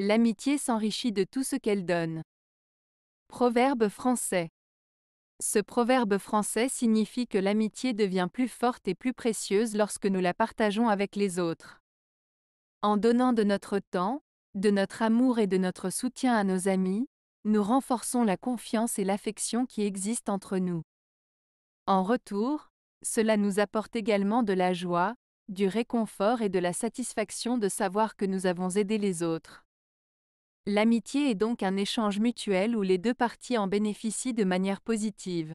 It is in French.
L'amitié s'enrichit de tout ce qu'elle donne. Proverbe français. Ce proverbe français signifie que l'amitié devient plus forte et plus précieuse lorsque nous la partageons avec les autres. En donnant de notre temps, de notre amour et de notre soutien à nos amis, nous renforçons la confiance et l'affection qui existent entre nous. En retour, cela nous apporte également de la joie, du réconfort et de la satisfaction de savoir que nous avons aidé les autres. L'amitié est donc un échange mutuel où les deux parties en bénéficient de manière positive.